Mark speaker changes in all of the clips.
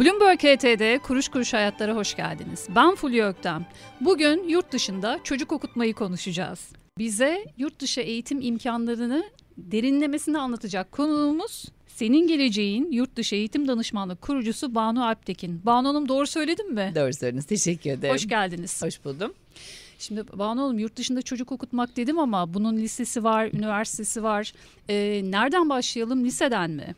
Speaker 1: Bloomberg HT'de Kuruş Kuruş Hayatlara hoş geldiniz. Ben Fulya Öktem. Bugün yurt dışında çocuk okutmayı konuşacağız. Bize yurt dışı eğitim imkanlarını derinlemesine anlatacak konuğumuz senin geleceğin yurt dışı eğitim danışmanlık kurucusu Banu Alptekin. Banu Hanım doğru söyledim mi?
Speaker 2: Doğru söylediniz. Teşekkür ederim. Hoş
Speaker 1: geldiniz. Hoş buldum. Şimdi Banu Hanım yurt dışında çocuk okutmak dedim ama bunun lisesi var, üniversitesi var. Ee, nereden başlayalım? Liseden mi?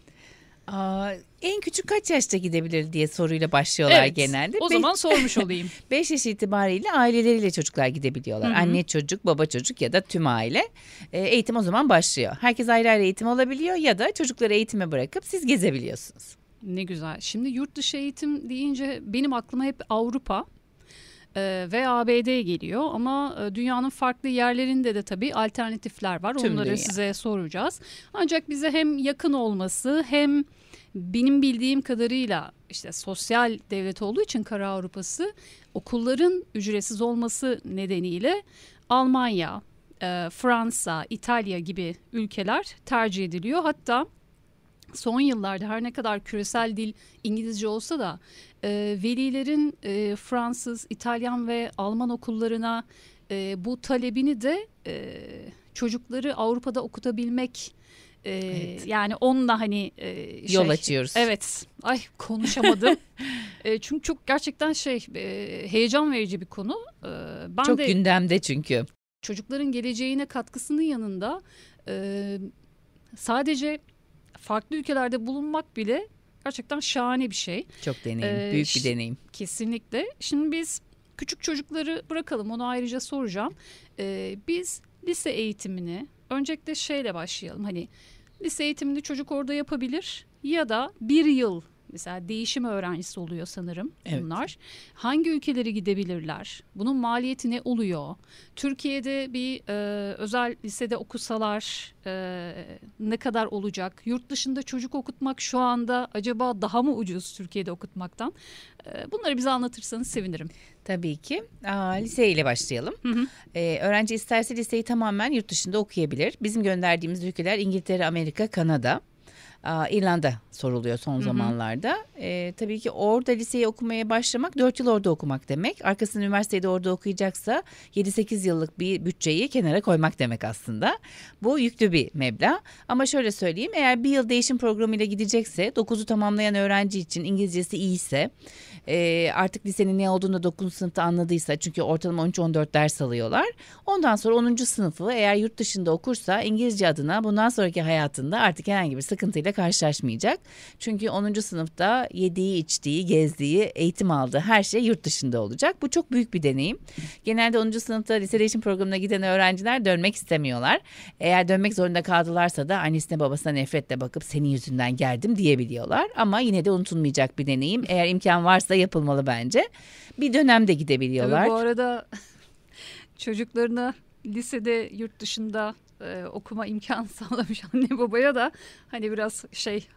Speaker 1: Aa, en küçük kaç yaşta gidebilir diye
Speaker 2: soruyla başlıyorlar evet, genelde. O Be- zaman sormuş olayım. 5 yaş itibariyle aileleriyle çocuklar gidebiliyorlar. Hı-hı. Anne çocuk, baba çocuk ya da tüm aile. E, eğitim o zaman başlıyor. Herkes ayrı ayrı eğitim alabiliyor ya da çocukları eğitime bırakıp siz gezebiliyorsunuz.
Speaker 1: Ne güzel. Şimdi yurt dışı eğitim deyince benim aklıma hep Avrupa e, ve ABD geliyor ama e, dünyanın farklı yerlerinde de tabii alternatifler var. Tüm Onları dünya. size soracağız. Ancak bize hem yakın olması hem benim bildiğim kadarıyla işte sosyal devlet olduğu için Kara Avrupa'sı okulların ücretsiz olması nedeniyle Almanya, e, Fransa, İtalya gibi ülkeler tercih ediliyor. Hatta son yıllarda her ne kadar küresel dil İngilizce olsa da e, velilerin e, Fransız, İtalyan ve Alman okullarına bu talebini de çocukları Avrupa'da okutabilmek e, evet. Ee, yani onunla hani e, şey, yol açıyoruz. Evet. Ay konuşamadım. e, çünkü çok gerçekten şey e, heyecan verici bir konu. E, ben çok de, gündemde çünkü. Çocukların geleceğine katkısının yanında e, sadece farklı ülkelerde bulunmak bile gerçekten şahane bir şey.
Speaker 2: Çok deneyim, ee, büyük bir deneyim.
Speaker 1: Kesinlikle. Şimdi biz küçük çocukları bırakalım, onu ayrıca soracağım. Ee, biz lise eğitimini Öncelikle şeyle başlayalım. Hani lise eğitimini çocuk orada yapabilir ya da bir yıl Mesela değişim öğrencisi oluyor sanırım evet. bunlar. Hangi ülkeleri gidebilirler? Bunun maliyeti ne oluyor? Türkiye'de bir e, özel lisede okusalar e, ne kadar olacak? Yurt dışında çocuk okutmak şu anda acaba daha mı ucuz Türkiye'de okutmaktan? E, bunları bize anlatırsanız sevinirim. Tabii ki. Aa, liseyle başlayalım. Hı hı.
Speaker 2: Ee, öğrenci isterse liseyi tamamen yurt dışında okuyabilir. Bizim gönderdiğimiz ülkeler İngiltere, Amerika, Kanada. İrlanda soruluyor son Hı-hı. zamanlarda. E, tabii ki orada liseyi okumaya başlamak 4 yıl orada okumak demek. Arkasını üniversitede orada okuyacaksa 7-8 yıllık bir bütçeyi kenara koymak demek aslında. Bu yüklü bir meblağ. Ama şöyle söyleyeyim eğer bir yıl değişim programıyla gidecekse 9'u tamamlayan öğrenci için İngilizcesi iyiyse e, artık lisenin ne olduğunu 9. sınıfta anladıysa çünkü ortalama 13-14 ders alıyorlar. Ondan sonra 10. sınıfı eğer yurt dışında okursa İngilizce adına bundan sonraki hayatında artık herhangi bir sıkıntıyla şeylerle karşılaşmayacak. Çünkü 10. sınıfta yediği, içtiği, gezdiği, eğitim aldığı her şey yurt dışında olacak. Bu çok büyük bir deneyim. Genelde 10. sınıfta lise değişim programına giden öğrenciler dönmek istemiyorlar. Eğer dönmek zorunda kaldılarsa da annesine babasına nefretle bakıp senin yüzünden geldim diyebiliyorlar. Ama yine de unutulmayacak bir deneyim. Eğer imkan varsa yapılmalı bence. Bir dönemde gidebiliyorlar. Tabii bu
Speaker 1: arada çocuklarına lisede yurt dışında e, okuma imkanı sağlamış anne babaya da hani biraz şey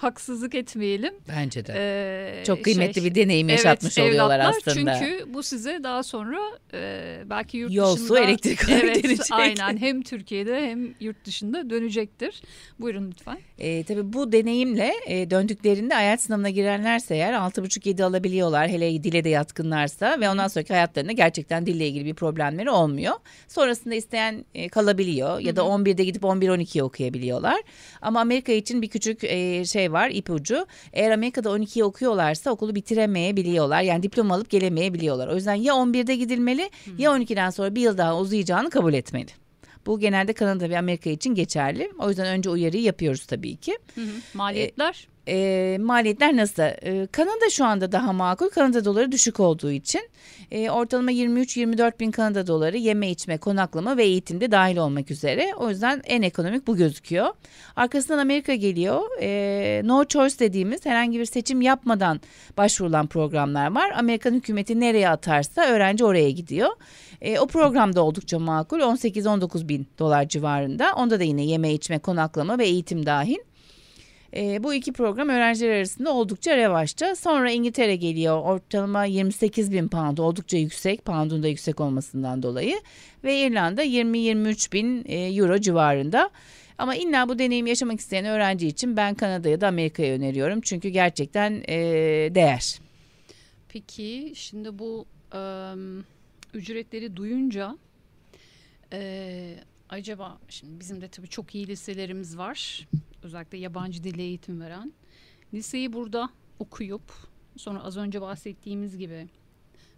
Speaker 1: haksızlık etmeyelim. Bence de. Ee, Çok kıymetli şey, bir deneyim yaşatmış evet, oluyorlar aslında. Çünkü bu size daha sonra e, belki yurt Yol, dışında... su, elektrik evet, dönecek. Aynen hem Türkiye'de hem yurt dışında dönecektir. Buyurun lütfen.
Speaker 2: E, tabii bu deneyimle e, döndüklerinde hayat sınavına girenlerse eğer 6,5-7 alabiliyorlar. Hele dile de yatkınlarsa ve ondan sonraki hayatlarında gerçekten dille ilgili bir problemleri olmuyor. Sonrasında isteyen e, kalabiliyor ya da Hı-hı. 11'de gidip 11-12'ye okuyabiliyorlar. Ama Amerika için bir küçük e, şey var ipucu. Eğer Amerika'da 12'yi okuyorlarsa okulu bitiremeyebiliyorlar. Yani diploma alıp gelemeyebiliyorlar. O yüzden ya 11'de gidilmeli Hı. ya 12'den sonra bir yıl daha uzayacağını kabul etmeli. Bu genelde Kanada ve Amerika için geçerli. O yüzden önce uyarıyı yapıyoruz tabii ki.
Speaker 1: Hı hı. Maliyetler?
Speaker 2: Ee, e, maliyetler nasıl? E, Kanada şu anda daha makul. Kanada doları düşük olduğu için e, ortalama 23-24 bin Kanada doları yeme içme, konaklama ve eğitimde dahil olmak üzere. O yüzden en ekonomik bu gözüküyor. Arkasından Amerika geliyor. E, no choice dediğimiz herhangi bir seçim yapmadan başvurulan programlar var. Amerikan hükümeti nereye atarsa öğrenci oraya gidiyor. E, o programda oldukça makul. 18-19 bin dolar civarında. Onda da yine yeme içme, konaklama ve eğitim dahil. E, bu iki program öğrenciler arasında oldukça revaçta. Sonra İngiltere geliyor. Ortalama 28 bin pound oldukça yüksek. Pound'un da yüksek olmasından dolayı. Ve İrlanda 20-23 bin e, euro civarında. Ama illa bu deneyimi yaşamak isteyen öğrenci için ben Kanada'ya da Amerika'ya öneriyorum. Çünkü gerçekten e, değer.
Speaker 1: Peki şimdi bu e, ücretleri duyunca e, acaba şimdi bizim de tabii çok iyi liselerimiz var özellikle yabancı dil eğitim veren. Liseyi burada okuyup sonra az önce bahsettiğimiz gibi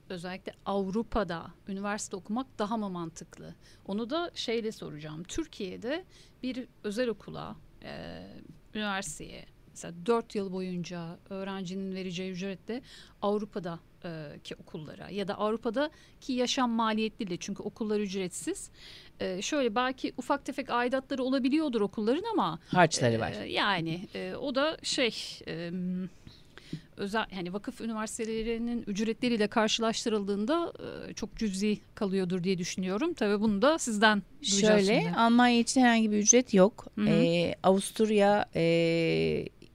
Speaker 1: özellikle Avrupa'da üniversite okumak daha mı mantıklı? Onu da şeyle soracağım. Türkiye'de bir özel okula, e, üniversiteye mesela 4 yıl boyunca öğrencinin vereceği ücretle Avrupa'da ki okullara ya da Avrupa'daki ki yaşam maliyetliyle çünkü okullar ücretsiz. E, şöyle belki ufak tefek aidatları olabiliyordur okulların ama harçları e, var. Yani e, o da şey e, özel yani vakıf üniversitelerinin ücretleriyle karşılaştırıldığında e, çok cüzi kalıyordur diye düşünüyorum. Tabii bunu da sizden duyacağız Şöyle şimdi.
Speaker 2: Almanya için herhangi bir ücret yok. E, Avusturya e,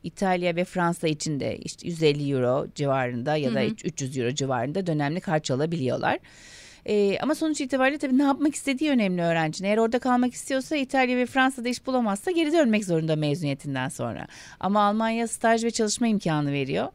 Speaker 2: İtalya ve Fransa için de işte 150 euro civarında ya da hı hı. 300 euro civarında dönemlik harç alabiliyorlar. Ee, ama sonuç itibariyle tabii ne yapmak istediği önemli öğrencinin. Eğer orada kalmak istiyorsa İtalya ve Fransa'da iş bulamazsa geri dönmek zorunda mezuniyetinden sonra. Ama Almanya staj ve çalışma imkanı veriyor.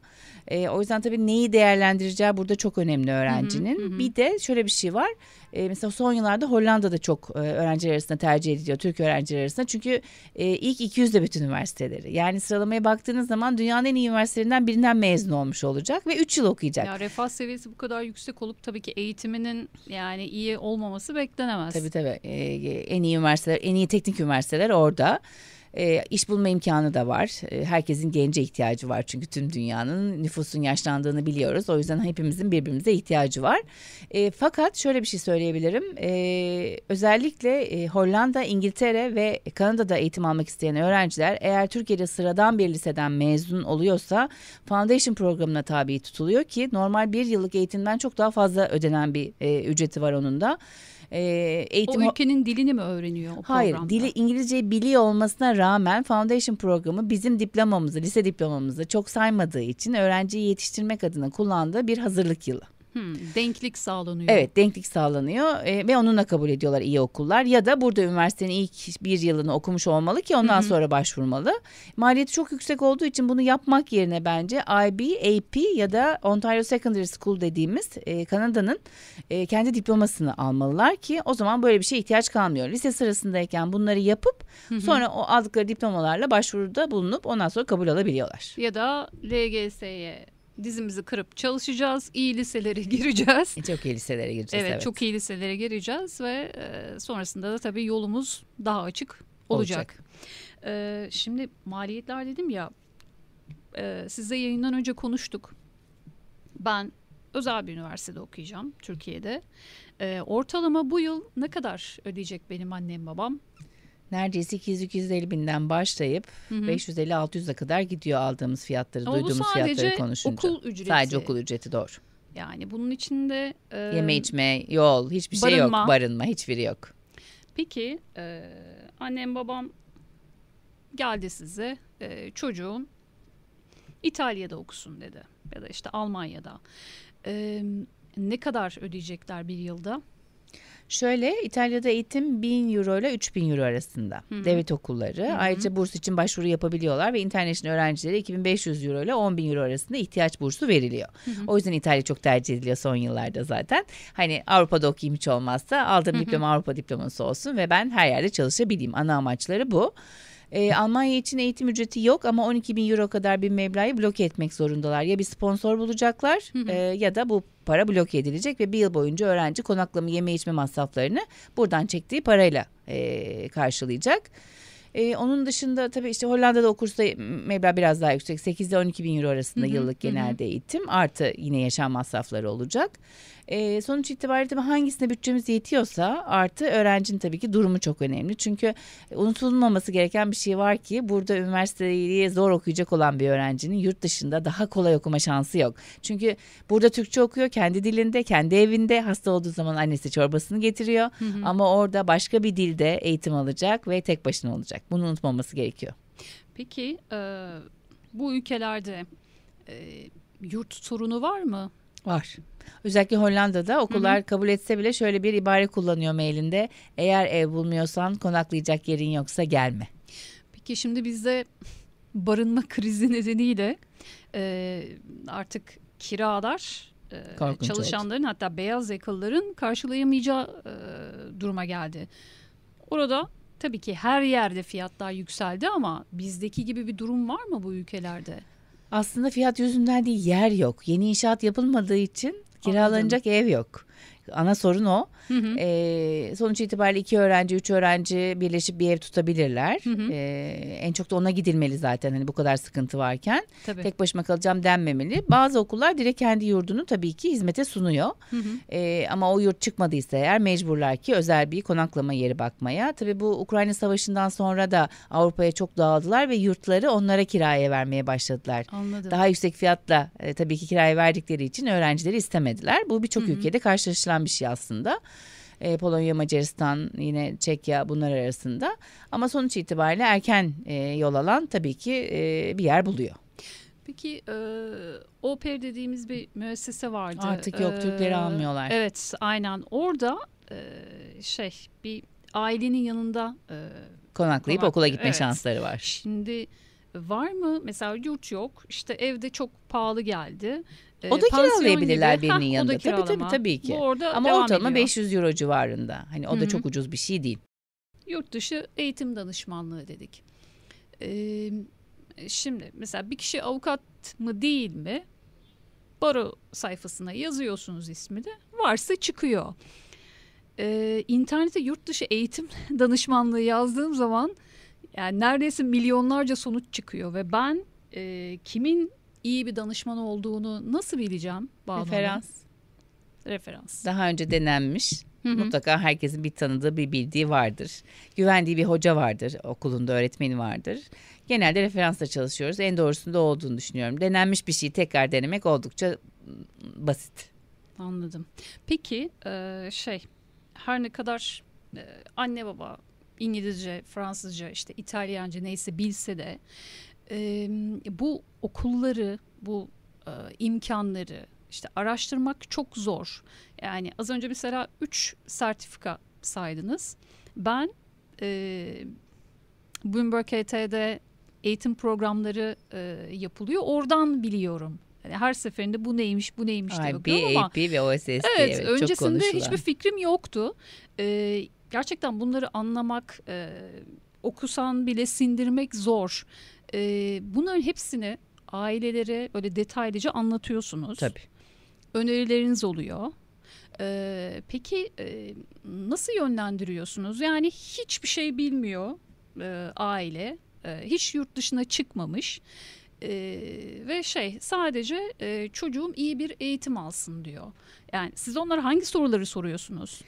Speaker 2: Ee, o yüzden tabii neyi değerlendireceği burada çok önemli öğrencinin. Hı hı Bir de şöyle bir şey var e, mesela son yıllarda Hollanda'da çok e, öğrenciler arasında tercih ediliyor Türk öğrenciler arasında. Çünkü e, ilk 200'de bütün üniversiteleri. Yani sıralamaya baktığınız zaman dünyanın en iyi üniversitelerinden birinden mezun olmuş olacak ve 3 yıl okuyacak. Ya
Speaker 1: refah seviyesi bu kadar yüksek olup tabii ki eğitiminin yani iyi olmaması beklenemez. Tabii
Speaker 2: tabii. E, e en iyi üniversiteler, en iyi teknik üniversiteler orada. E, iş bulma imkanı da var. E, herkesin gence ihtiyacı var çünkü tüm dünyanın nüfusun yaşlandığını biliyoruz. O yüzden hepimizin birbirimize ihtiyacı var. E, fakat şöyle bir şey söyleyebilirim. E, özellikle e, Hollanda, İngiltere ve Kanada'da eğitim almak isteyen öğrenciler eğer Türkiye'de sıradan bir liseden mezun oluyorsa foundation programına tabi tutuluyor ki normal bir yıllık eğitimden çok daha fazla ödenen bir e, ücreti var onun da e, eğitim... O
Speaker 1: ülkenin dilini mi öğreniyor o Hayır, dili
Speaker 2: İngilizceyi biliyor olmasına rağmen Foundation programı bizim diplomamızı, lise diplomamızı çok saymadığı için öğrenciyi yetiştirmek adına kullandığı bir hazırlık yılı.
Speaker 1: Hmm, denklik sağlanıyor. Evet
Speaker 2: denklik sağlanıyor e, ve onunla kabul ediyorlar iyi okullar ya da burada üniversitenin ilk bir yılını okumuş olmalı ki ondan Hı-hı. sonra başvurmalı. Maliyeti çok yüksek olduğu için bunu yapmak yerine bence IB, AP ya da Ontario Secondary School dediğimiz e, Kanada'nın e, kendi diplomasını almalılar ki o zaman böyle bir şeye ihtiyaç kalmıyor. Lise sırasındayken bunları yapıp Hı-hı. sonra o aldıkları diplomalarla başvuruda bulunup ondan sonra kabul alabiliyorlar.
Speaker 1: Ya da LGS'ye dizimizi kırıp çalışacağız. İyi liselere gireceğiz. E, çok iyi liselere gireceğiz. Evet, evet. çok iyi liselere gireceğiz ve e, sonrasında da tabii yolumuz daha açık olacak. olacak. E, şimdi maliyetler dedim ya e, sizle yayından önce konuştuk. Ben özel bir üniversitede okuyacağım Türkiye'de. E, ortalama bu yıl ne kadar ödeyecek benim annem babam?
Speaker 2: neredeyse 200-250 binden başlayıp 550-600'e kadar gidiyor aldığımız fiyatları, Ama duyduğumuz fiyatları konuşunca. okul ücreti. Sadece okul ücreti doğru.
Speaker 1: Yani bunun içinde... E, Yeme
Speaker 2: içme, yol, hiçbir barınma. şey yok. Barınma, hiçbiri yok.
Speaker 1: Peki e, annem babam geldi size e, çocuğun İtalya'da okusun dedi ya da işte Almanya'da. E, ne kadar ödeyecekler bir yılda?
Speaker 2: Şöyle İtalya'da eğitim 1000 euro ile 3000 euro arasında. Hı-hı. Devlet okulları. Hı-hı. Ayrıca burs için başvuru yapabiliyorlar ve international öğrencilere 2500 euro ile 10.000 euro arasında ihtiyaç bursu veriliyor. Hı-hı. O yüzden İtalya çok tercih ediliyor son yıllarda zaten. Hani Avrupa'da okuyayım hiç olmazsa aldığım Hı-hı. diploma Avrupa diploması olsun ve ben her yerde çalışabileyim. Ana amaçları bu. E, Almanya için eğitim ücreti yok ama 12 bin euro kadar bir meblağı bloke etmek zorundalar. Ya bir sponsor bulacaklar E, ya da bu para bloke edilecek ve bir yıl boyunca öğrenci konaklama yeme içme masraflarını buradan çektiği parayla e, karşılayacak. Ee, onun dışında tabii işte Hollanda'da okursa meblağ biraz daha yüksek. 8 ile 12 bin euro arasında hı hı, yıllık hı. genelde eğitim. Artı yine yaşam masrafları olacak sonuç itibariyle hangisine bütçemiz yetiyorsa artı öğrencinin tabii ki durumu çok önemli. Çünkü unutulmaması gereken bir şey var ki burada üniversiteyi zor okuyacak olan bir öğrencinin yurt dışında daha kolay okuma şansı yok. Çünkü burada Türkçe okuyor kendi dilinde, kendi evinde hasta olduğu zaman annesi çorbasını getiriyor. Hı hı. Ama orada başka bir dilde eğitim alacak ve tek başına olacak. Bunu unutmaması gerekiyor.
Speaker 1: Peki e, bu ülkelerde e, yurt sorunu var mı?
Speaker 2: Var. Özellikle Hollanda'da okullar Hı-hı. kabul etse bile şöyle bir ibare kullanıyor mailinde. Eğer ev bulmuyorsan konaklayacak yerin yoksa gelme.
Speaker 1: Peki şimdi bizde barınma krizi nedeniyle e, artık kiralar e, çalışanların hatta beyaz yakalıların karşılayamayacağı e, duruma geldi. Orada tabii ki her yerde fiyatlar yükseldi ama bizdeki gibi bir durum var mı bu ülkelerde?
Speaker 2: aslında fiyat yüzünden değil yer yok. Yeni inşaat yapılmadığı için kiralanacak Anladım. ev yok ana sorun o. Hı hı. E, sonuç itibariyle iki öğrenci, üç öğrenci birleşip bir ev tutabilirler. Hı hı. E, en çok da ona gidilmeli zaten hani bu kadar sıkıntı varken. Tabii. Tek başıma kalacağım denmemeli. Bazı okullar direkt kendi yurdunu tabii ki hizmete sunuyor. Hı hı. E, ama o yurt çıkmadıysa eğer mecburlar ki özel bir konaklama yeri bakmaya. Tabii bu Ukrayna Savaşı'ndan sonra da Avrupa'ya çok dağıldılar ve yurtları onlara kiraya vermeye başladılar.
Speaker 1: Anladım. Daha yüksek
Speaker 2: fiyatla e, tabii ki kiraya verdikleri için öğrencileri istemediler. Bu birçok ülkede karşılaşılan gelen bir şey aslında. E, Polonya, Macaristan, yine Çekya bunlar arasında. Ama sonuç itibariyle erken e, yol alan tabii ki e, bir yer buluyor.
Speaker 1: Peki e, OPER dediğimiz bir müessese vardı. Artık yok ee, Türkleri almıyorlar. Evet aynen orada e, şey bir ailenin yanında e, konaklayıp konak, okula gitme evet. şansları var. Şimdi var mı mesela yurt yok işte evde çok pahalı geldi ee, o da kiralayabilirler birinin ha, yanında. Tabii tabii tabii ki. Bu orada Ama ortalama ediyor.
Speaker 2: 500 euro civarında. Hani o Hı-hı. da çok ucuz bir şey değil.
Speaker 1: Yurt dışı eğitim danışmanlığı dedik. Ee, şimdi mesela bir kişi avukat mı değil mi? Baro sayfasına yazıyorsunuz ismini. Varsa çıkıyor. Ee, internete yurt dışı eğitim danışmanlığı yazdığım zaman yani neredeyse milyonlarca sonuç çıkıyor ve ben e, kimin iyi bir danışman olduğunu nasıl bileceğim? Banu Referans. Referans.
Speaker 2: Daha önce denenmiş. Hı-hı. Mutlaka herkesin bir tanıdığı bir bildiği vardır. Güvendiği bir hoca vardır. Okulunda öğretmeni vardır. Genelde referansla çalışıyoruz. En doğrusunda olduğunu düşünüyorum. Denenmiş bir şeyi tekrar denemek oldukça ıı, basit.
Speaker 1: Anladım. Peki şey her ne kadar anne baba İngilizce, Fransızca, işte İtalyanca neyse bilse de e, bu okulları, bu e, imkanları işte araştırmak çok zor. Yani az önce mesela 3 sertifika saydınız. Ben e, Bloomberg HT'de eğitim programları e, yapılıyor. Oradan biliyorum. Yani her seferinde bu neymiş, bu neymiş diye bakıyorum ama.
Speaker 2: BAP ve OSS evet, evet öncesinde konuşulan. hiçbir
Speaker 1: fikrim yoktu. E, gerçekten bunları anlamak, e, okusan bile sindirmek zor. E, bunların hepsini ailelere böyle detaylıca anlatıyorsunuz. Tabii. Önerileriniz oluyor. Ee, peki e, nasıl yönlendiriyorsunuz? Yani hiçbir şey bilmiyor e, aile, e, hiç yurt dışına çıkmamış e, ve şey sadece e, çocuğum iyi bir eğitim alsın diyor. Yani siz onlara hangi soruları soruyorsunuz?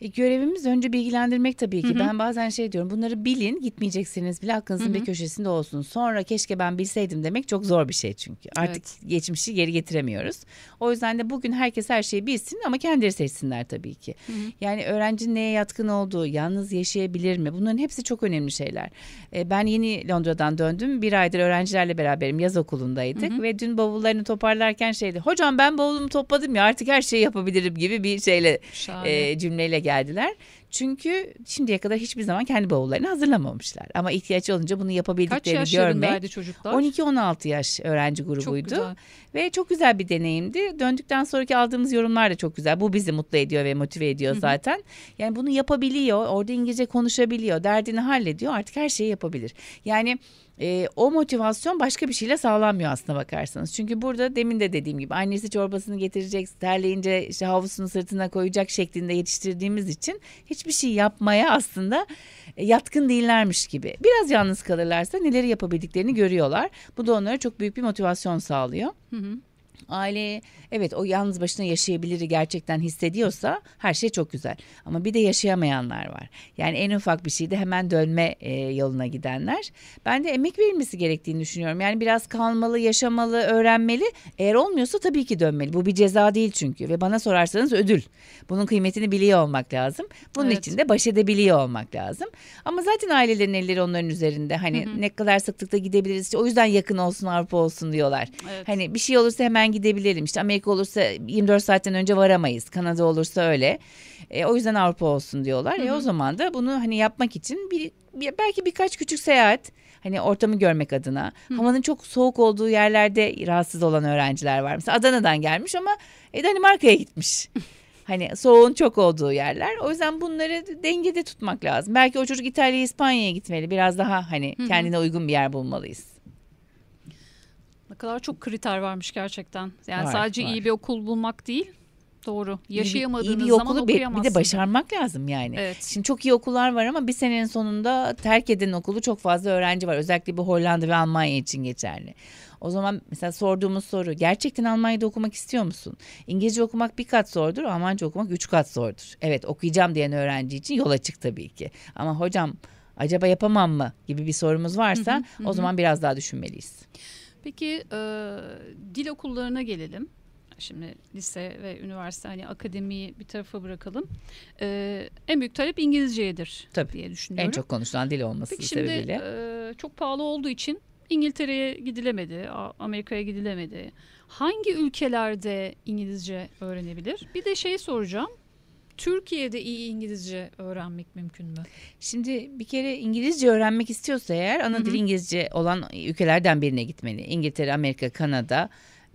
Speaker 1: E,
Speaker 2: görevimiz önce bilgilendirmek tabii ki. Hı hı. Ben bazen şey diyorum bunları bilin gitmeyeceksiniz bile aklınızın hı hı. bir köşesinde olsun. Sonra keşke ben bilseydim demek çok zor bir şey çünkü. Artık evet. geçmişi geri getiremiyoruz. O yüzden de bugün herkes her şeyi bilsin ama kendileri seçsinler tabii ki. Hı hı. Yani öğrencinin neye yatkın olduğu, yalnız yaşayabilir mi? Bunların hepsi çok önemli şeyler. E, ben yeni Londra'dan döndüm. Bir aydır öğrencilerle beraberim yaz okulundaydık. Hı hı. Ve dün bavullarını toparlarken şeydi. Hocam ben bavulumu topladım ya artık her şeyi yapabilirim gibi bir şeyle e, cümleyle geldiler. Çünkü şimdiye kadar hiçbir zaman kendi bavullarını hazırlamamışlar. Ama ihtiyaç olunca bunu yapabildiklerini Kaç görmek. çocuklar? 12-16 yaş öğrenci grubuydu. Çok güzel. Ve çok güzel bir deneyimdi. Döndükten sonraki aldığımız yorumlar da çok güzel. Bu bizi mutlu ediyor ve motive ediyor Hı-hı. zaten. Yani bunu yapabiliyor. Orada İngilizce konuşabiliyor. Derdini hallediyor. Artık her şeyi yapabilir. Yani e, o motivasyon başka bir şeyle sağlanmıyor aslında bakarsanız. Çünkü burada demin de dediğim gibi annesi çorbasını getirecek, terleyince işte havlusunu sırtına koyacak şeklinde yetiştirdiğimiz için hiçbir şey yapmaya aslında e, yatkın değillermiş gibi. Biraz yalnız kalırlarsa neleri yapabildiklerini görüyorlar. Bu da onlara çok büyük bir motivasyon sağlıyor. Hı hı aile evet o yalnız başına yaşayabilir gerçekten hissediyorsa her şey çok güzel. Ama bir de yaşayamayanlar var. Yani en ufak bir şeyde hemen dönme e, yoluna gidenler. Ben de emek verilmesi gerektiğini düşünüyorum. Yani biraz kalmalı, yaşamalı, öğrenmeli. Eğer olmuyorsa tabii ki dönmeli. Bu bir ceza değil çünkü ve bana sorarsanız ödül. Bunun kıymetini biliyor olmak lazım. Bunun evet. için de baş edebiliyor olmak lazım. Ama zaten ailelerin elleri onların üzerinde. Hani hı hı. ne kadar sıklıkta gidebiliriz. o yüzden yakın olsun Avrupa olsun diyorlar. Evet. Hani bir şey olursa hemen erken gidebilelim. İşte Amerika olursa 24 saatten önce varamayız. Kanada olursa öyle. E, o yüzden Avrupa olsun diyorlar. Hı hı. E, o zaman da bunu hani yapmak için bir, bir belki birkaç küçük seyahat hani ortamı görmek adına. Hı. Havanın çok soğuk olduğu yerlerde rahatsız olan öğrenciler var. Mesela Adana'dan gelmiş ama e, Danimarka'ya gitmiş. Hani soğuğun çok olduğu yerler. O yüzden bunları dengede tutmak lazım. Belki o çocuk İtalya'ya, İspanya'ya gitmeli. Biraz daha hani kendine uygun bir yer bulmalıyız
Speaker 1: kadar çok kriter varmış gerçekten. Yani var, sadece var. iyi bir okul bulmak değil. Doğru. Yaşayamadığınız iyi bir, iyi bir okulu okuyamazsın. Bir de başarmak
Speaker 2: lazım yani. Evet. Şimdi çok iyi okullar var ama bir senenin sonunda terk edilen okulu çok fazla öğrenci var. Özellikle bu Hollanda ve Almanya için geçerli. O zaman mesela sorduğumuz soru gerçekten Almanya'da okumak istiyor musun? İngilizce okumak bir kat zordur, Almanca okumak üç kat zordur. Evet okuyacağım diyen öğrenci için yola çık tabii ki. Ama hocam acaba yapamam mı gibi bir sorumuz varsa o zaman biraz daha düşünmeliyiz.
Speaker 1: Peki e, dil okullarına gelelim. Şimdi lise ve üniversite hani akademiyi bir tarafa bırakalım. E, en büyük talep İngilizceyedir Tabii. diye düşünüyorum. En çok
Speaker 2: konuşulan dil olması Peki sebebiyle. şimdi
Speaker 1: e, çok pahalı olduğu için İngiltere'ye gidilemedi, Amerika'ya gidilemedi. Hangi ülkelerde İngilizce öğrenebilir? Bir de şey soracağım. Türkiye'de iyi İngilizce öğrenmek mümkün mü?
Speaker 2: Şimdi bir kere İngilizce öğrenmek istiyorsa eğer ana dil İngilizce olan ülkelerden birine gitmeli. İngiltere, Amerika, Kanada,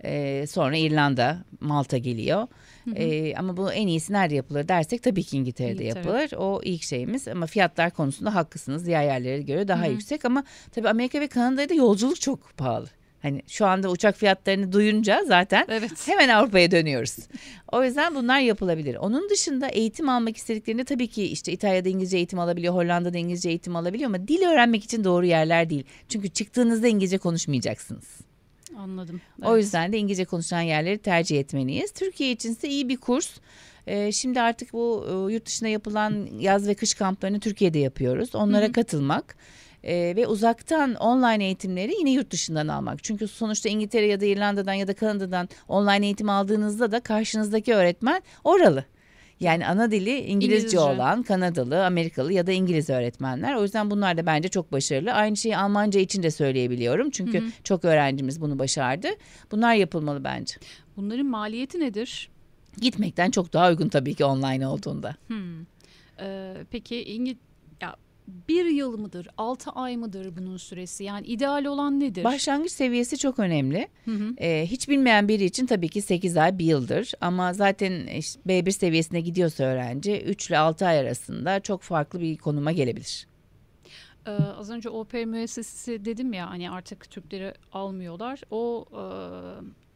Speaker 2: e, sonra İrlanda, Malta geliyor. Hı e, ama bu en iyisi nerede yapılır dersek tabii ki İngiltere'de İngiltere. yapılır. O ilk şeyimiz ama fiyatlar konusunda haklısınız. Diğer yerlere göre daha hı hı. yüksek ama tabii Amerika ve Kanada'da yolculuk çok pahalı. Hani şu anda uçak fiyatlarını duyunca zaten evet. hemen Avrupa'ya dönüyoruz. O yüzden bunlar yapılabilir. Onun dışında eğitim almak istediklerini tabii ki işte İtalya'da İngilizce eğitim alabiliyor, Hollanda'da İngilizce eğitim alabiliyor ama dil öğrenmek için doğru yerler değil. Çünkü çıktığınızda İngilizce konuşmayacaksınız.
Speaker 1: Anladım. Evet. O yüzden
Speaker 2: de İngilizce konuşan yerleri tercih etmeliyiz. Türkiye için ise iyi bir kurs. Ee, şimdi artık bu e, yurt dışında yapılan yaz ve kış kamplarını Türkiye'de yapıyoruz. Onlara Hı-hı. katılmak e, ve uzaktan online eğitimleri yine yurt dışından almak. Çünkü sonuçta İngiltere ya da İrlanda'dan ya da Kanada'dan online eğitim aldığınızda da karşınızdaki öğretmen oralı. Yani ana dili İngilizce, İngilizce olan Kanadalı, Amerikalı ya da İngiliz öğretmenler. O yüzden bunlar da bence çok başarılı. Aynı şeyi Almanca için de söyleyebiliyorum. Çünkü Hı-hı. çok öğrencimiz bunu başardı. Bunlar yapılmalı bence.
Speaker 1: Bunların maliyeti nedir?
Speaker 2: Gitmekten çok daha uygun tabii ki online olduğunda.
Speaker 1: Hmm. Ee, peki İngil bir yıl mıdır, altı ay mıdır bunun süresi? Yani ideal olan nedir? Başlangıç
Speaker 2: seviyesi çok önemli. Hı hı. Ee, hiç bilmeyen biri için tabii ki sekiz ay bir yıldır. Ama zaten işte B1 seviyesine gidiyorsa öğrenci üç ile altı ay arasında çok farklı bir konuma gelebilir.
Speaker 1: Ee, az önce OP müessesesi dedim ya hani artık Türkleri almıyorlar. O e,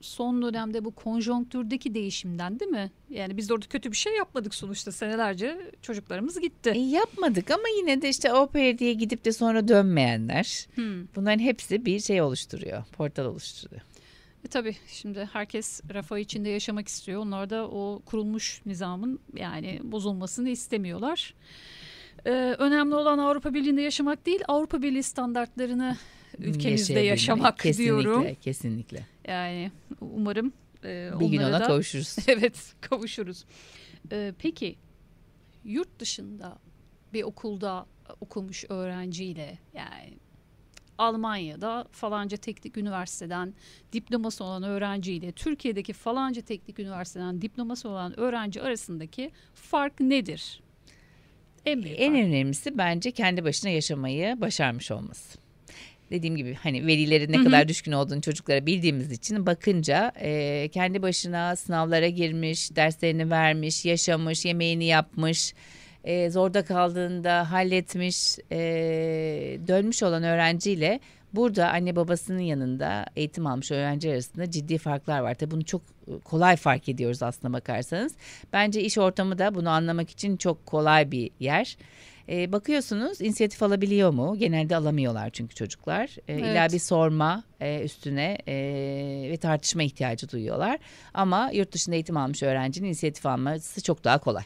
Speaker 1: son dönemde bu konjonktürdeki değişimden değil mi? Yani biz de orada kötü bir şey yapmadık sonuçta senelerce çocuklarımız gitti.
Speaker 2: E, yapmadık ama yine de işte opera diye gidip de sonra dönmeyenler hmm. bunların hepsi bir şey oluşturuyor portal oluşturuyor.
Speaker 1: E tabii şimdi herkes rafa içinde yaşamak istiyor. Onlar da o kurulmuş nizamın yani bozulmasını istemiyorlar. Ee, önemli olan Avrupa Birliği'nde yaşamak değil, Avrupa Birliği standartlarını ülkemizde yaşamak kesinlikle, diyorum. Kesinlikle. Yani umarım e, bir gün ona da, kavuşuruz. Evet kavuşuruz. E, peki yurt dışında bir okulda okumuş öğrenciyle yani Almanya'da falanca teknik üniversiteden diploması olan öğrenciyle Türkiye'deki falanca teknik üniversiteden diploması olan öğrenci arasındaki fark nedir?
Speaker 2: En, en önemlisi bence kendi başına yaşamayı başarmış olması dediğim gibi hani verilerin ne Hı-hı. kadar düşkün olduğunu çocuklara bildiğimiz için bakınca e, kendi başına sınavlara girmiş, derslerini vermiş, yaşamış, yemeğini yapmış, e, zorda kaldığında halletmiş, e, dönmüş olan öğrenciyle burada anne babasının yanında eğitim almış öğrenci arasında ciddi farklar var. Tabii bunu çok kolay fark ediyoruz aslına bakarsanız. Bence iş ortamı da bunu anlamak için çok kolay bir yer. E, bakıyorsunuz inisiyatif alabiliyor mu? Genelde alamıyorlar çünkü çocuklar. E, evet. İlla bir sorma e, üstüne e, ve tartışma ihtiyacı duyuyorlar. Ama yurt dışında eğitim almış öğrencinin inisiyatif alması çok daha kolay.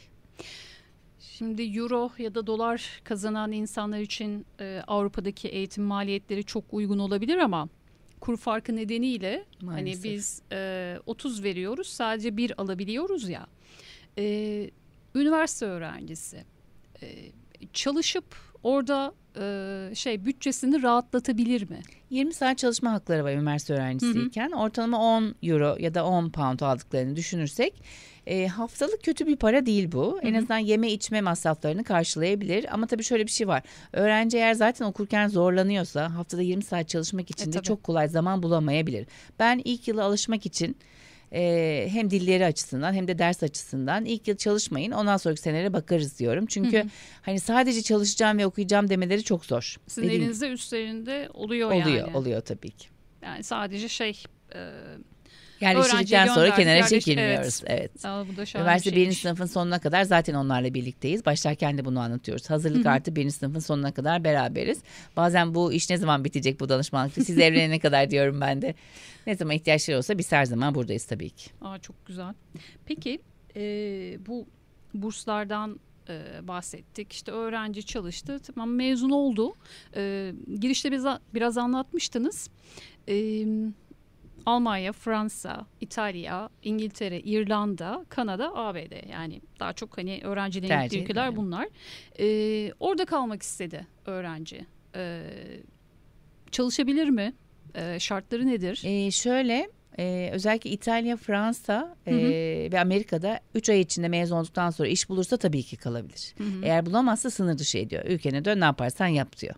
Speaker 1: Şimdi euro ya da dolar kazanan insanlar için e, Avrupa'daki eğitim maliyetleri çok uygun olabilir ama kur farkı nedeniyle hani Maalesef. hani biz e, 30 veriyoruz sadece bir alabiliyoruz ya. E, üniversite öğrencisi e, çalışıp orada e, şey bütçesini rahatlatabilir mi?
Speaker 2: 20 saat çalışma hakları var üniversite öğrencisiyken. Hı hı. Ortalama 10 euro ya da 10 pound aldıklarını düşünürsek e, haftalık kötü bir para değil bu. Hı hı. En azından yeme içme masraflarını karşılayabilir. Ama tabii şöyle bir şey var. Öğrenci eğer zaten okurken zorlanıyorsa haftada 20 saat çalışmak için e, de tabii. çok kolay zaman bulamayabilir. Ben ilk yıla alışmak için e, hem dilleri açısından hem de ders açısından ilk yıl çalışmayın ondan sonraki senelere bakarız diyorum. Çünkü hı hı. hani sadece çalışacağım ve okuyacağım demeleri çok zor. Sizin Dediğim elinizde
Speaker 1: üstlerinde oluyor, oluyor yani. Oluyor oluyor tabii ki. Yani sadece şey... E Yerleştirdikten Öğrenciyi sonra gönderdik, kenara çekilmiyoruz. Evet. Aa, bu da şahane Üniversite birinci
Speaker 2: sınıfın sonuna kadar zaten onlarla birlikteyiz. Başlarken de bunu anlatıyoruz. Hazırlık artı birinci sınıfın sonuna kadar beraberiz. Bazen bu iş ne zaman bitecek bu danışmanlık? Siz evlenene kadar diyorum ben de. Ne zaman ihtiyaçları olsa biz her zaman buradayız tabii ki.
Speaker 1: Aa, çok güzel. Peki e, bu burslardan e, bahsettik. İşte öğrenci çalıştı, tamam mezun oldu. E, girişte biraz, biraz anlatmıştınız. E, Almanya, Fransa, İtalya, İngiltere, İrlanda, Kanada, ABD yani daha çok hani öğrencilerin gittiği ülkeler yani. bunlar. Ee, orada kalmak istedi öğrenci. Ee, çalışabilir mi? Ee, şartları nedir? Ee, şöyle ee, özellikle İtalya, Fransa
Speaker 2: e, hı hı. E, ve Amerika'da 3 ay içinde mezun olduktan sonra iş bulursa tabii ki kalabilir. Hı hı. Eğer bulamazsa sınır dışı ediyor. Ülkene dön ne yaparsan yap diyor.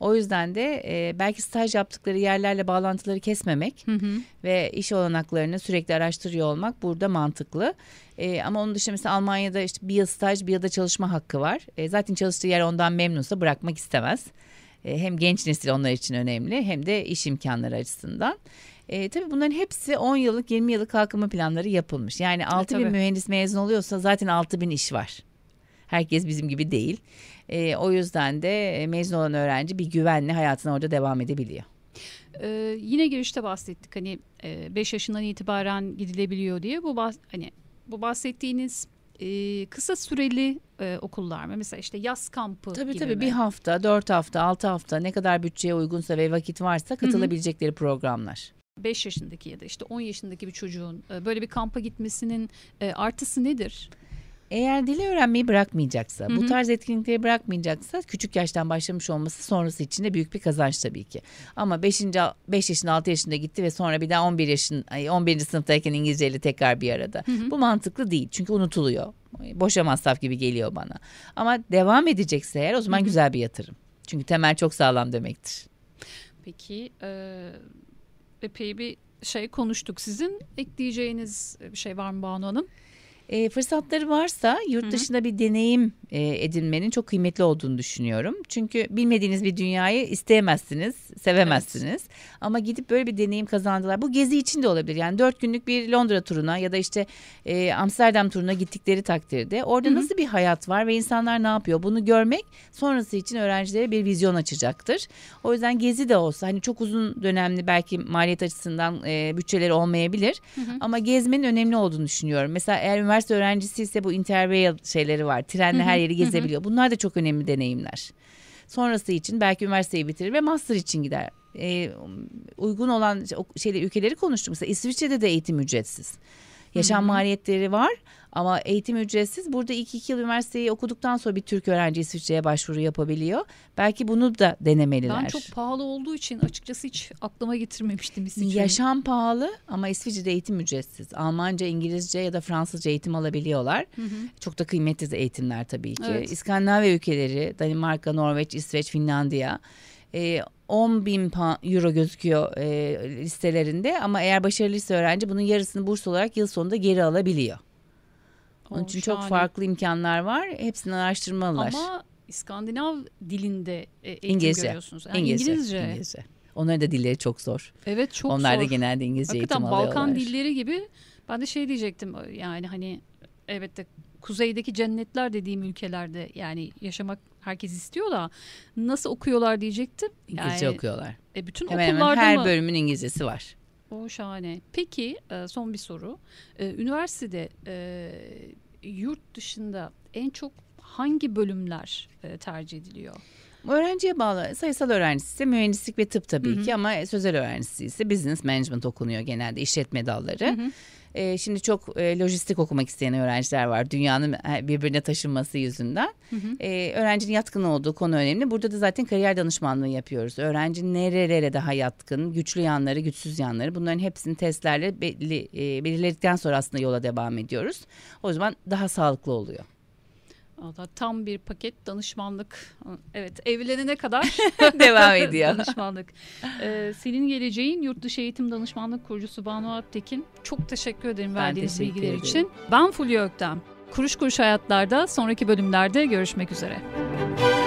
Speaker 2: O yüzden de e, belki staj yaptıkları yerlerle bağlantıları kesmemek hı hı. ve iş olanaklarını sürekli araştırıyor olmak burada mantıklı. E, ama onun dışında mesela Almanya'da işte bir yıl staj bir da çalışma hakkı var. E, zaten çalıştığı yer ondan memnunsa bırakmak istemez. E, hem genç nesil onlar için önemli hem de iş imkanları açısından. E, tabii bunların hepsi 10 yıllık 20 yıllık kalkınma planları yapılmış. Yani 6 e, bin mühendis mezun oluyorsa zaten 6 bin iş var. Herkes bizim gibi değil. E, o yüzden de e, mezun olan öğrenci bir güvenle hayatına orada devam edebiliyor.
Speaker 1: Ee, yine girişte bahsettik hani 5 e, yaşından itibaren gidilebiliyor diye bu bah, hani bu bahsettiğiniz e, kısa süreli e, okullar mı? Mesela işte yaz kampı tabii, gibi Tabii tabii bir
Speaker 2: hafta, dört hafta, altı hafta ne kadar bütçeye uygunsa ve vakit varsa katılabilecekleri Hı-hı. programlar.
Speaker 1: 5 yaşındaki ya da işte 10 yaşındaki bir çocuğun e, böyle bir kampa gitmesinin e, artısı nedir?
Speaker 2: Eğer dili öğrenmeyi bırakmayacaksa, Hı-hı. bu tarz etkinlikleri bırakmayacaksa küçük yaştan başlamış olması sonrası için de büyük bir kazanç tabii ki. Ama 5. 5 yaşında 6 yaşında gitti ve sonra bir daha 11 yaşın 11. sınıftayken İngilizce ile tekrar bir arada. Hı-hı. Bu mantıklı değil çünkü unutuluyor. Boşa masraf gibi geliyor bana. Ama devam edecekse eğer o zaman Hı-hı. güzel bir yatırım. Çünkü temel çok sağlam demektir.
Speaker 1: Peki e, epey bir şey konuştuk. Sizin ekleyeceğiniz bir şey var mı Banu Hanım? e, fırsatları varsa yurt dışında bir deneyim
Speaker 2: e, edinmenin çok kıymetli olduğunu düşünüyorum. Çünkü bilmediğiniz bir dünyayı isteyemezsiniz, sevemezsiniz. Evet. Ama gidip böyle bir deneyim kazandılar. Bu gezi için de olabilir. Yani dört günlük bir Londra turuna ya da işte e, Amsterdam turuna gittikleri takdirde orada Hı-hı. nasıl bir hayat var ve insanlar ne yapıyor? Bunu görmek sonrası için öğrencilere bir vizyon açacaktır. O yüzden gezi de olsa hani çok uzun dönemli belki maliyet açısından e, bütçeleri olmayabilir. Hı-hı. Ama gezmenin önemli olduğunu düşünüyorum. Mesela eğer üniversite üniversite öğrencisi ise bu interrail şeyleri var. Trenle her yeri gezebiliyor. Bunlar da çok önemli deneyimler. Sonrası için belki üniversiteyi bitirir ve master için gider. Ee, uygun olan şeyle ülkeleri konuştuk. Mesela İsviçre'de de eğitim ücretsiz. Yaşam Hı-hı. maliyetleri var ama eğitim ücretsiz. Burada ilk iki yıl üniversiteyi okuduktan sonra bir Türk öğrenci İsviçre'ye başvuru yapabiliyor. Belki bunu da denemeliler. Ben çok
Speaker 1: pahalı olduğu için açıkçası hiç aklıma getirmemiştim İsviçre'yi. Yaşam
Speaker 2: pahalı ama İsviçre'de eğitim ücretsiz. Almanca, İngilizce ya da Fransızca eğitim alabiliyorlar. Hı hı. Çok da kıymetli eğitimler tabii ki. Evet. İskandinavya ülkeleri, Danimarka, Norveç, İsveç, Finlandiya e, ee, 10 bin euro gözüküyor e, listelerinde ama eğer başarılıysa öğrenci bunun yarısını burs olarak yıl sonunda geri alabiliyor. Onun oh, için çok farklı imkanlar var. Hepsini araştırmalılar. Ama
Speaker 1: İskandinav dilinde e, eğitim İngilizce. görüyorsunuz. Yani İngilizce. İngilizce. İngilizce.
Speaker 2: Onların da dilleri çok zor. Evet çok Onlar zor. Onlar da genelde İngilizce Hakikaten eğitim Balkan alıyorlar. Balkan dilleri
Speaker 1: gibi ben de şey diyecektim yani hani evet de kuzeydeki cennetler dediğim ülkelerde yani yaşamak herkes istiyor da nasıl okuyorlar diyecektim. İngilizce okuyorlar. E, bütün hemen okullarda hemen her mı? bölümün
Speaker 2: İngilizcesi var.
Speaker 1: O şahane. Peki e, son bir soru. E, üniversitede e, yurt dışında en çok hangi bölümler tercih ediliyor?
Speaker 2: Öğrenciye bağlı. Sayısal öğrencisi mühendislik ve tıp tabii Hı-hı. ki ama sözel öğrencisi ise business management okunuyor genelde işletme dalları. Hı-hı. E, ee, şimdi çok e, lojistik okumak isteyen öğrenciler var dünyanın e, birbirine taşınması yüzünden. Hı hı. E, öğrencinin yatkın olduğu konu önemli. Burada da zaten kariyer danışmanlığı yapıyoruz. Öğrenci nerelere daha yatkın, güçlü yanları, güçsüz yanları bunların hepsini testlerle belli, e, belirledikten sonra aslında yola devam ediyoruz. O zaman daha sağlıklı oluyor.
Speaker 1: Valla tam bir paket danışmanlık. Evet evlenene kadar devam ediyor. danışmanlık. Ee, senin geleceğin yurt dışı eğitim danışmanlık kurucusu Banu Alptekin. Çok teşekkür ederim ben verdiğiniz teşekkür bilgiler ederim. için. Ben Fulya Öktem. Kuruş Kuruş Hayatlar'da sonraki bölümlerde görüşmek üzere. Müzik